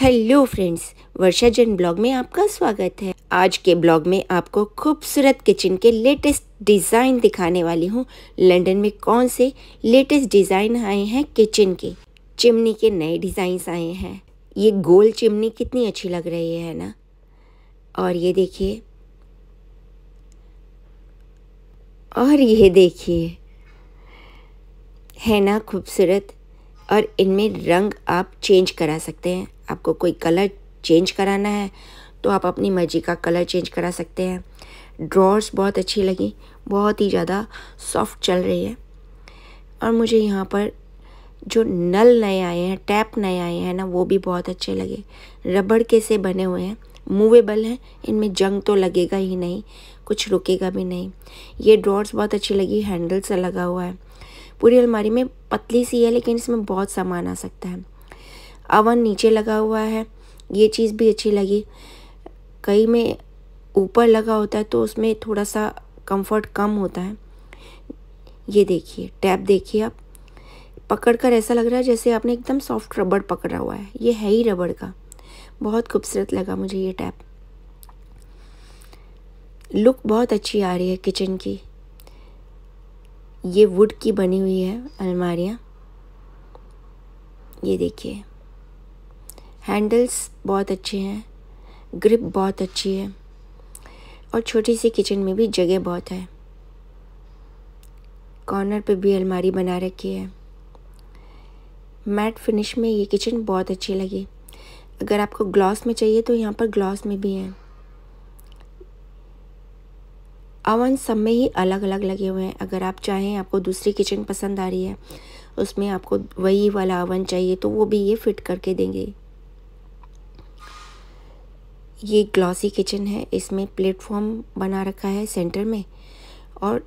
hello friends Varsha Jain blog में आपका स्वागत है आज के ब्लॉग में आपको खूबसूरत किचन के लेटेस्ट डिज़ाइन दिखाने वाली हूँ लंदन में कौन से लेटेस्ट डिज़ाइन आए हैं किचन के चिमनी के नए डिज़ाइंस आए हैं ये गोल चिमनी कितनी अच्छी लग रही है ना और ये देखिए और ये देखिए है ना खूबसूरत और इनमें रंग आप चेंज करा सकते हैं आपको कोई कलर चेंज कराना है तो आप अपनी मर्जी का कलर चेंज करा सकते हैं ड्रॉर्स बहुत अच्छी लगी बहुत ही ज़्यादा सॉफ्ट चल रही है और मुझे यहाँ पर जो नल नए आए हैं टैप नए आए हैं ना वो भी बहुत अच्छे लगे रबड़ के से बने हुए हैं मूवेबल हैं इनमें जंग तो लगेगा ही नहीं कुछ रुकेगा भी नहीं ये ड्रॉर्स बहुत अच्छी लगी हैंडल सा लगा हुआ है पूरी अलमारी में पतली सी है लेकिन इसमें बहुत सामान आ सकता है अवन नीचे लगा हुआ है ये चीज़ भी अच्छी लगी कई में ऊपर लगा होता है तो उसमें थोड़ा सा कंफर्ट कम होता है ये देखिए टैप देखिए आप पकड़ कर ऐसा लग रहा है जैसे आपने एकदम सॉफ्ट रबड़ पकड़ा हुआ है ये है ही रबड़ का बहुत खूबसूरत लगा मुझे ये टैप लुक बहुत अच्छी आ रही है किचन की ये वुड की बनी हुई है अलमारियाँ ये देखिए हैंडल्स बहुत अच्छे हैं ग्रिप बहुत अच्छी है और छोटी सी किचन में भी जगह बहुत है कॉर्नर पे भी अलमारी बना रखी है मैट फिनिश में ये किचन बहुत अच्छी लगी अगर आपको ग्लॉस में चाहिए तो यहाँ पर ग्लॉस में भी हैं अवन सब में ही अलग अलग लगे हुए हैं अगर आप चाहें आपको दूसरी किचन पसंद आ रही है उसमें आपको वही वाला अवन चाहिए तो वो भी ये फिट करके देंगे ये ग्लॉसी किचन है इसमें प्लेटफॉर्म बना रखा है सेंटर में और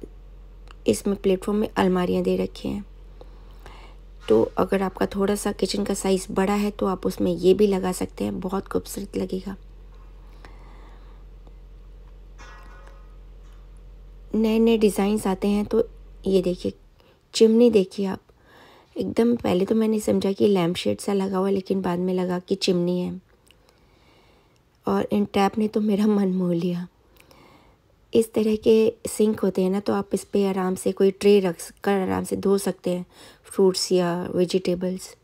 इसमें प्लेटफॉर्म में अलमारियाँ दे रखी हैं तो अगर आपका थोड़ा सा किचन का साइज़ बड़ा है तो आप उसमें ये भी लगा सकते हैं बहुत खूबसूरत लगेगा नए नए डिज़ाइंस आते हैं तो ये देखिए चिमनी देखिए आप एकदम पहले तो मैंने समझा कि लैम्प शेड सा लगा हुआ लेकिन बाद में लगा कि चिमनी है और इन टैप ने तो मेरा मन मोह लिया इस तरह के सिंक होते हैं ना तो आप इस पर आराम से कोई ट्रे रख कर आराम से धो सकते हैं फ्रूट्स या वेजिटेबल्स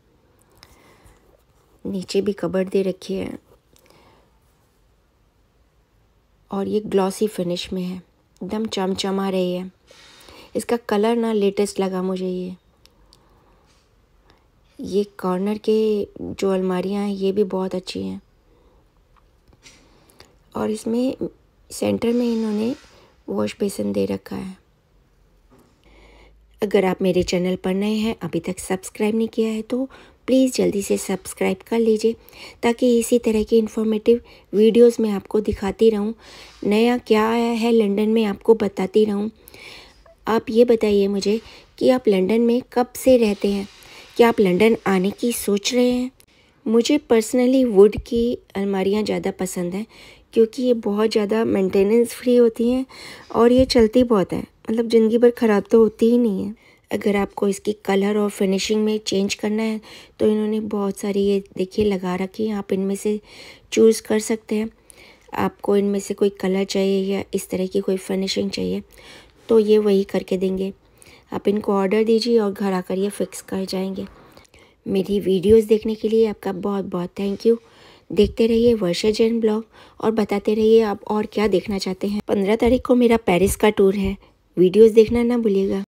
नीचे भी कबर दे रखी है और ये ग्लॉसी फिनिश में है एकदम चमचमा रही है इसका कलर ना लेटेस्ट लगा मुझे ये ये कॉर्नर के जो अलमारियाँ हैं ये भी बहुत अच्छी हैं और इसमें सेंटर में इन्होंने वॉश बेसन दे रखा है अगर आप मेरे चैनल पर नए हैं अभी तक सब्सक्राइब नहीं किया है तो प्लीज़ जल्दी से सब्सक्राइब कर लीजिए ताकि इसी तरह की इन्फॉर्मेटिव वीडियोस में आपको दिखाती रहूं नया क्या आया है लंदन में आपको बताती रहूं आप ये बताइए मुझे कि आप लंदन में कब से रहते हैं क्या आप लंदन आने की सोच रहे हैं मुझे पर्सनली वुड की अलमारियाँ ज़्यादा पसंद हैं क्योंकि ये बहुत ज़्यादा मेंटेनेंस फ्री होती हैं और ये चलती बहुत है मतलब ज़िंदगी भर ख़राब तो होती ही नहीं है अगर आपको इसकी कलर और फिनिशिंग में चेंज करना है तो इन्होंने बहुत सारी ये देखिए लगा रखी है आप इनमें से चूज़ कर सकते हैं आपको इनमें से कोई कलर चाहिए या इस तरह की कोई फिनिशिंग चाहिए तो ये वही करके देंगे आप इनको ऑर्डर दीजिए और घर आकर ये फ़िक्स कर जाएंगे मेरी वीडियोस देखने के लिए आपका बहुत बहुत थैंक यू देखते रहिए वर्षा जैन ब्लॉग और बताते रहिए आप और क्या देखना चाहते हैं पंद्रह तारीख को मेरा पेरिस का टूर है वीडियोस देखना ना भूलिएगा